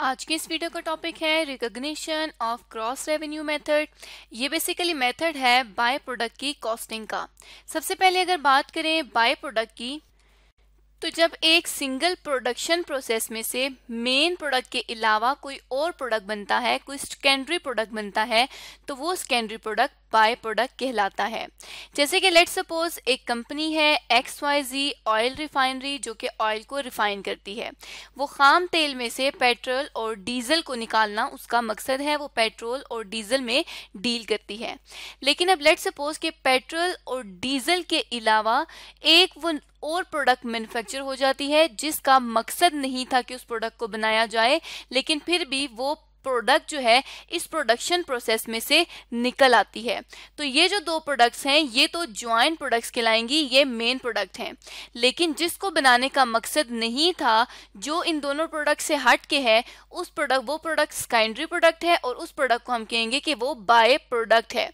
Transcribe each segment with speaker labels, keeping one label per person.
Speaker 1: आज के इस वीडियो का टॉपिक है recognition of gross revenue method ये बेसिकली मेथड है बाय प्रोडक्ट की कॉस्टिंग का सबसे पहले अगर बात करें बाय प्रोडक्ट की तो जब एक सिंगल प्रोडक्शन प्रोसेस में से मेन प्रोडक्ट के अलावा कोई और प्रोडक्ट बनता है कोई सेकेंडरी प्रोडक्ट बनता है तो वो सेकेंडरी प्रोडक्ट बाय प्रोडक्ट कहलाता है जैसे कि लेट सपोज एक कंपनी है X Y Z oil refinery जो कि ऑयल को रिफाइन करती है वो खाम तेल में से पेट्रोल और डीजल को निकालना उसका मकसद है वो पेट्रोल और डीजल में डील करती है लेकिन अब लेट सपोज कि पेट्रोल और डीजल के अलावा एक वो और प्रोडक्ट मैन्युफैक्चर हो जाती है जिसका मकसद नहीं था कि उस प्रोडक्ट को बनाया जाए लेकिन फिर भी वो प्रोडक्ट जो है इस प्रोडक्शन प्रोसेस में से निकल आती है तो ये जो दो प्रोडक्ट्स हैं ये तो ज्वाइंट प्रोडक्ट्स कहलाएंगी ये मेन प्रोडक्ट हैं लेकिन जिसको बनाने का मकसद नहीं था जो इन दोनों प्रोडक्ट से हट के है उस प्रोडक्ट वो प्रोडक्ट सेकेंडरी प्रोडक्ट है और उस प्रोडक्ट को हम कहेंगे कि वो बाय प्रोडक्ट है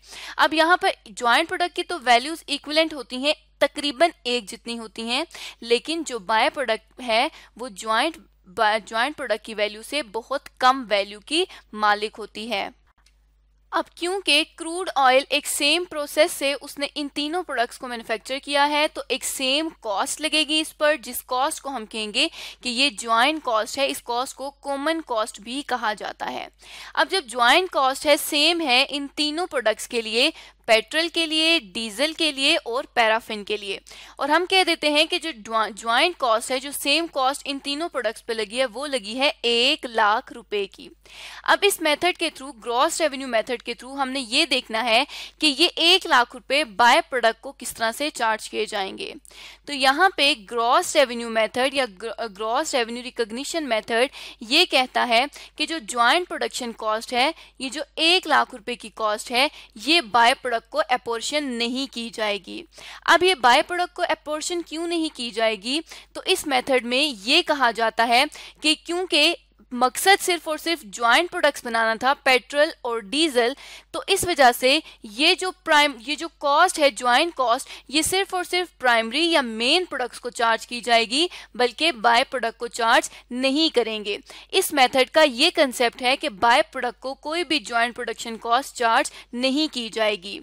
Speaker 1: अब यहाँ पर ज्वाइंट प्रोडक्ट की तो वैल्यूज इक्वलेंट होती हैं तकरीबन एक जितनी होती हैं लेकिन जो बाय प्रोडक्ट है वो ज्वाइंट ज्वाइंट प्रोडक्ट की वैल्यू से बहुत कम वैल्यू की मालिक होती है अब क्योंकि क्रूड ऑयल एक सेम प्रोसेस से उसने इन तीनों प्रोडक्ट्स को मैन्युफैक्चर किया है तो एक सेम कॉस्ट लगेगी इस पर जिस कॉस्ट को हम कहेंगे कि ये ज्वाइंट कॉस्ट है इस कॉस्ट को कॉमन कॉस्ट भी कहा जाता है अब जब ज्वाइंट कॉस्ट है सेम है इन तीनों प्रोडक्ट्स के लिए पेट्रोल के लिए डीजल के लिए और पैराफिन के लिए और हम कह देते हैं कि जो ज्वाइंट कॉस्ट है जो सेम कॉस्ट इन तीनों प्रोडक्ट्स पे लगी है वो लगी है एक लाख रुपए की अब इस मेथड के थ्रू ग्रॉस रेवेन्यू मेथड के थ्रू हमने ये देखना है कि ये एक लाख रुपए बाय प्रोडक्ट को किस तरह से चार्ज किए जाएंगे तो यहाँ पे ग्रॉस रेवेन्यू मैथड या ग्रॉस रेवेन्यू रिकोगशन मैथड ये कहता है कि जो ज्वाइंट प्रोडक्शन कॉस्ट है ये जो एक लाख रुपए की कॉस्ट है ये बाय प्रोडक्ट को अपोर्शन नहीं की जाएगी अब ये बाय प्रोडक्ट को अपोर्शन क्यों नहीं की जाएगी तो इस मेथड में ये कहा जाता है कि क्योंकि मकसद सिर्फ और सिर्फ ज्वाइंट प्रोडक्ट्स बनाना था पेट्रोल और डीजल तो इस वजह से ये जो प्राइम ये जो कॉस्ट है ज्वाइंट कॉस्ट ये सिर्फ और सिर्फ प्राइमरी या मेन प्रोडक्ट्स को चार्ज की जाएगी बल्कि बाय प्रोडक्ट को चार्ज नहीं करेंगे इस मेथड का ये कंसेप्ट है कि बाय प्रोडक्ट को कोई भी ज्वाइंट प्रोडक्शन कॉस्ट चार्ज नहीं की जाएगी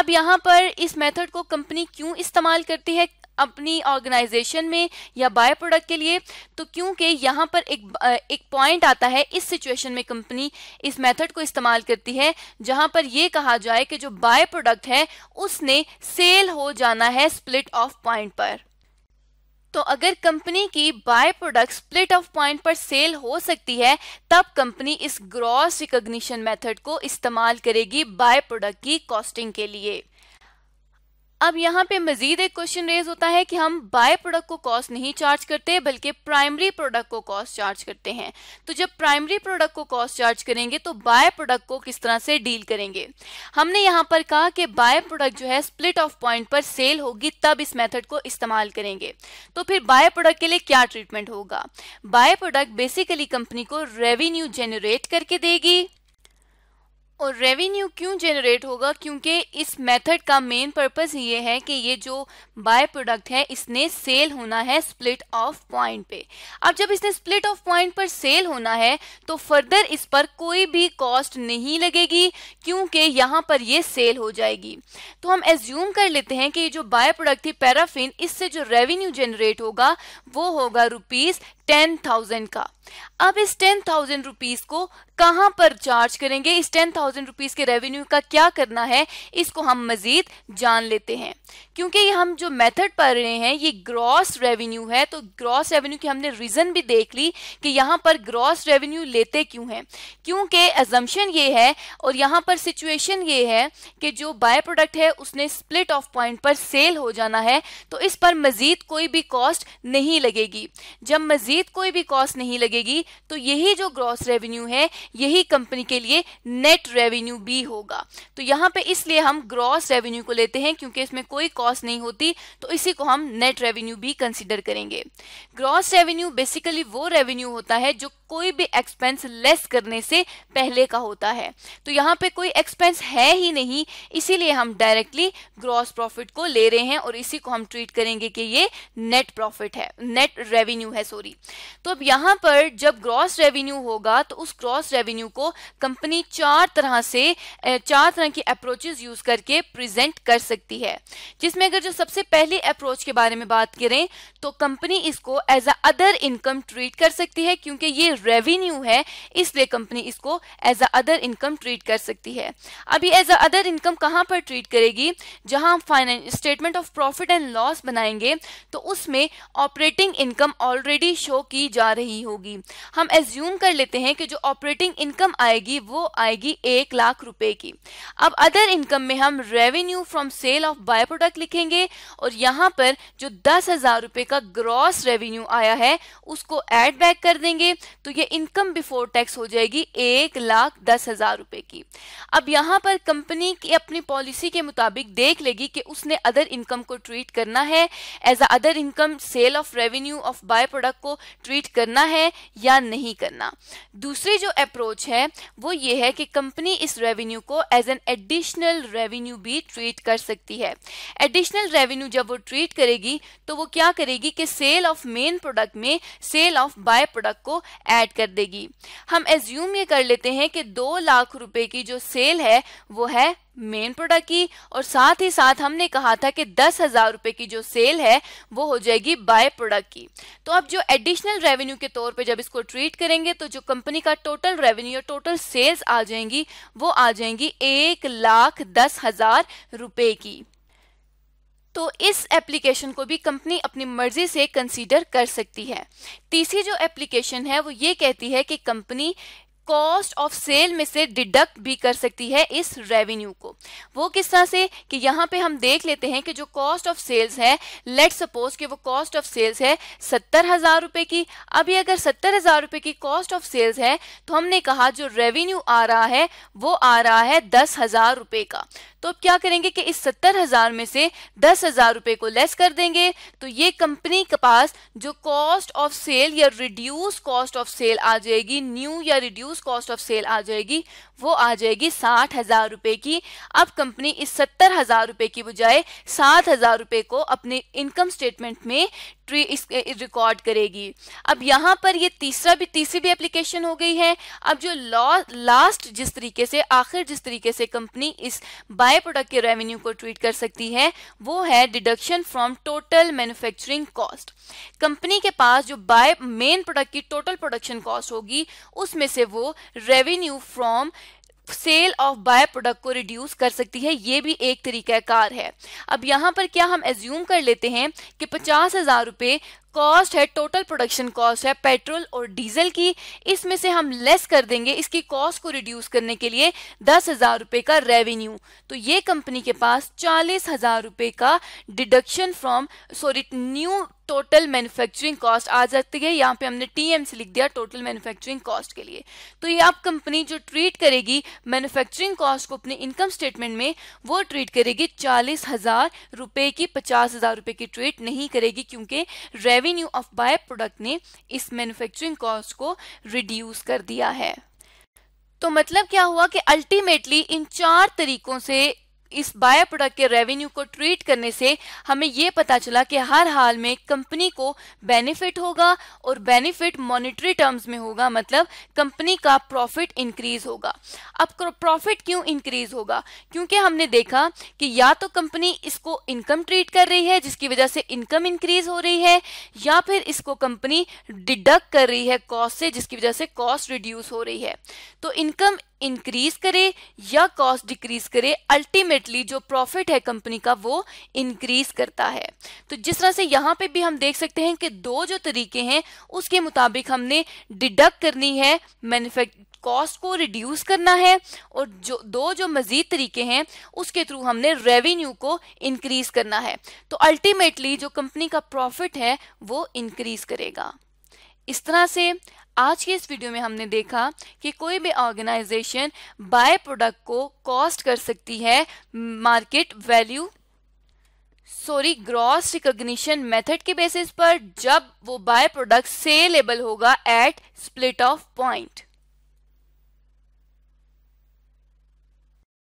Speaker 1: अब यहाँ पर इस मेथड को कंपनी क्यों इस्तेमाल करती है अपनी ऑर्गेनाइजेशन में या बाय प्रोडक्ट के लिए तो क्योंकि यहाँ पर एक एक पॉइंट आता है इस सिचुएशन में कंपनी इस मेथड को इस्तेमाल करती है जहाँ पर यह कहा जाए कि जो बाय प्रोडक्ट है उसने सेल हो जाना है स्प्लिट ऑफ पॉइंट पर तो अगर कंपनी की by product split off point पर सेल हो सकती है तब कंपनी इस ग्रॉस रिकग्निशन मेथड को इस्तेमाल करेगी बाय प्रोडक्ट की कॉस्टिंग के लिए अब यहाँ पे मजीद एक क्वेश्चन रेज होता है कि हम बाय प्रोडक्ट को कॉस्ट नहीं चार्ज करते बल्कि प्राइमरी प्रोडक्ट को कॉस्ट चार्ज करते हैं तो जब प्राइमरी प्रोडक्ट को कॉस्ट चार्ज करेंगे तो बाय प्रोडक्ट को किस तरह से डील करेंगे हमने यहाँ पर कहा कि बाय प्रोडक्ट जो है स्प्लिट ऑफ पॉइंट पर सेल होगी तब इस मेथड को इस्तेमाल करेंगे तो फिर बाय प्रोडक्ट के लिए क्या ट्रीटमेंट होगा बाय प्रोडक्ट बेसिकली कंपनी को रेवेन्यू जेनरेट करके देगी और रेवेन्यू क्यों जनरेट होगा क्योंकि इस मेथड का मेन पर्पस ये है कि ये जो बाय प्रोडक्ट है इसने सेल होना है स्प्लिट ऑफ पॉइंट पे अब जब इसने स्प्लिट ऑफ पॉइंट पर सेल होना है तो फर्दर इस पर कोई भी कॉस्ट नहीं लगेगी क्योंकि यहाँ पर ये सेल हो जाएगी तो हम एज्यूम कर लेते हैं कि ये जो बाय प्रोडक्ट थी पैराफिन इससे जो रेवेन्यू जनरेट होगा वो होगा रुपीज टेन थाउजेंड का अब इस टेन थाउजेंड रुपीज को कहाँ पर चार्ज करेंगे इस टेन थाउजेंड रुपीज़ के रेवेन्यू का क्या करना है इसको हम मज़ीद जान लेते हैं क्योंकि ये हम जो मेथड पढ़ रहे हैं ये ग्रॉस रेवेन्यू है तो ग्रॉस रेवेन्यू की हमने रीज़न भी देख ली कि यहाँ पर ग्रॉस रेवेन्यू लेते क्यों हैं क्योंकि एजम्पन ये है और यहाँ पर सिचुएशन ये है कि जो बाय प्रोडक्ट है उसने स्प्लिट ऑफ पॉइंट पर सेल हो जाना है तो इस पर मज़ीद कोई भी कॉस्ट नहीं लगेगी जब मज़ीद कोई भी कॉस्ट नहीं लगेगी तो यही जो ग्रॉस रेवेन्यू है यही कंपनी के लिए नेट रेवेन्यू भी होगा तो यहाँ पे इसलिए हम ग्रॉस रेवेन्यू को लेते हैं क्योंकि इसमें कोई कॉस्ट नहीं होती तो इसी को हम नेट रेवेन्यू भी कंसिडर करेंगे ग्रॉस रेवेन्यू बेसिकली वो रेवेन्यू होता है जो कोई भी एक्सपेंस लेस करने से पहले का होता है तो यहाँ पे कोई एक्सपेंस है ही नहीं इसीलिए हम डायरेक्टली ग्रॉस प्रॉफिट को ले रहे हैं और इसी को हम ट्रीट करेंगे कि ये नेट प्रॉफिट है नेट रेवेन्यू है सॉरी तो अब यहाँ पर जब ग्रॉस रेवेन्यू होगा तो उस ग्रॉस रेवेन्यू को कंपनी चार तरह से चार तरह की अप्रोचेज यूज करके प्रेजेंट कर सकती है जिसमें अगर जो सबसे पहली अप्रोच के बारे में बात करें तो कंपनी इसको as a other income treat कर सकती है क्योंकि ये रेवेन्यू है इसलिए कंपनी इसको as a other income treat कर सकती है अभी एज अ अदर इनकम कहाँ पर ट्रीट करेगी जहाँ हम finance statement of profit and loss बनाएंगे तो उसमें ऑपरेटिंग इनकम ऑलरेडी शो की जा रही होगी हम एज्यूम कर लेते हैं कि जो ऑपरेटिंग इनकम आएगी वो आएगी एक लाख रुपए की अब अदर इनकम में हम revenue from sale of by product लिखेंगे और यहाँ पर जो दस हजार रुपए का ग्रॉस रेवेन्यू आया है उसको एड बैक कर देंगे तो ये इनकम बिफोर टैक्स हो जाएगी एक लाख दस हजार रुपए की अब यहां पर कंपनी की अपनी पॉलिसी के मुताबिक देख लेगी कि उसने अदर इनकम को ट्रीट करना है as a other income sale of revenue of by product को ट्रीट करना है या नहीं करना दूसरी जो अप्रोच है वो ये है कि कंपनी इस रेवेन्यू को एज एन एडिशनल रेवेन्यू भी ट्रीट कर सकती है एडिशनल रेवेन्यू जब वो ट्रीट करेगी तो वो क्या करेगी कि सेल ऑफ मेन प्रोडक्ट में सेल ऑफ बाय प्रोडक्ट को ऐड कर देगी हम एज्यूम ये कर लेते हैं कि दो लाख रुपए की जो सेल है वो है मेन प्रोडक्ट की और साथ ही साथ हमने कहा था कि दस हजार रुपए की जो सेल है वो हो जाएगी बाय प्रोडक्ट की तो अब जो एडिशनल रेवेन्यू के तौर पे जब इसको ट्रीट करेंगे तो जो कंपनी का टोटल रेवेन्यू और टोटल सेल्स आ जाएंगी वो आ जाएंगी एक लाख दस हजार रुपए की तो इस एप्लीकेशन को भी कंपनी अपनी मर्जी से कंसीडर कर सकती है तीसरी जो एप्लीकेशन है वो ये कहती है कि कंपनी कॉस्ट ऑफ सेल में से डिडक्ट भी कर सकती है इस रेवेन्यू को वो किस तरह से कि यहाँ पे हम देख लेते हैं कि जो कॉस्ट ऑफ सेल्स है लेट सपोज कि वो कॉस्ट ऑफ सेल्स है सत्तर हजार रुपये की अभी अगर सत्तर हजार रुपये की कॉस्ट ऑफ सेल्स है तो हमने कहा जो रेवेन्यू आ रहा है वो आ रहा है दस हजार रुपये का तो अब क्या करेंगे कि इस सत्तर हजार में से दस हजार रुपये को लेस कर देंगे तो ये कंपनी के पास जो कॉस्ट ऑफ सेल या रिड्यूस कॉस्ट ऑफ सेल आ जाएगी न्यू या रिड्यूस उस कॉस्ट ऑफ सेल आ जाएगी वो आ जाएगी साठ हजार रुपए की अब कंपनी इस सत्तर हजार रुपए की बजाय सात हजार रुपए को अपने इनकम स्टेटमेंट में ट्री इस रिकॉर्ड करेगी अब यहाँ पर ये तीसरा भी तीसरी भी एप्लीकेशन हो गई है अब जो लॉ लास्ट जिस तरीके से आखिर जिस तरीके से कंपनी इस बाय प्रोडक्ट के रेवेन्यू को ट्रीट कर सकती है वो है deduction from total manufacturing cost company के पास जो बाय मेन प्रोडक्ट की टोटल प्रोडक्शन कॉस्ट होगी उसमें से वो revenue from sale of by product को रिड्यूस कर सकती है ये भी एक तरीका कार है अब यहाँ पर क्या हम एज्यूम कर लेते हैं कि पचास हज़ार रुपये कॉस्ट है टोटल प्रोडक्शन कॉस्ट है पेट्रोल और डीजल की इसमें से हम लेस कर देंगे इसकी कॉस्ट को रिड्यूस करने के लिए दस हज़ार रुपये का रेवेन्यू तो ये कंपनी के पास चालीस हज़ार रुपये का deduction from sorry new total manufacturing cost आ जाती है यहाँ पे हमने से लिख दिया टोटल मैन्युफैक्चरिंग कॉस्ट के लिए तो ये आप कंपनी जो ट्रीट करेगी मैन्युफैक्चरिंग कॉस्ट को अपने इनकम स्टेटमेंट में वो ट्रीट करेगी चालीस हजार रुपये की पचास हजार रुपये की ट्रीट नहीं करेगी क्योंकि रेवेन्यू ऑफ बाय प्रोडक्ट ने इस मैन्युफैक्चरिंग कॉस्ट को रिड्यूस कर दिया है तो मतलब क्या हुआ कि अल्टीमेटली इन चार तरीकों से इस बाय प्रोडक्ट के रेवेन्यू को ट्रीट करने से हमें ये पता चला कि हर हाल में कंपनी को बेनिफिट होगा और बेनिफिट मॉनिटरी टर्म्स में होगा मतलब कंपनी का प्रॉफिट इंक्रीज होगा अब प्रॉफिट क्यों इंक्रीज होगा क्योंकि हमने देखा कि या तो कंपनी इसको इनकम ट्रीट कर रही है जिसकी वजह से इनकम इंक्रीज हो रही है या फिर इसको कंपनी डिडक्ट कर रही है कॉस्ट से जिसकी वजह से कॉस्ट रिड्यूस हो रही है तो इनकम इंक्रीज करे या कॉस्ट डिक्रीज करे अल्टीमेटली जो प्रॉफिट है कंपनी का वो इंक्रीज करता है तो जिस तरह से यहां पे भी हम देख सकते हैं कि दो जो तरीके हैं उसके मुताबिक हमने डिडक्ट करनी है मैन्युफैक्ट कॉस्ट को रिड्यूस करना है और जो दो जो मजीद तरीके हैं उसके थ्रू हमने रेवेन्यू को इंक्रीज करना है तो अल्टीमेटली जो कंपनी का प्रॉफिट है वो इंक्रीज करेगा इस तरह से आज के इस वीडियो में हमने देखा कि कोई भी ऑर्गेनाइजेशन बाय प्रोडक्ट को कॉस्ट कर सकती है market value sorry gross recognition method के बेसिस पर जब वो बाय प्रोडक्ट सेलेबल होगा एट स्प्लिट ऑफ पॉइंट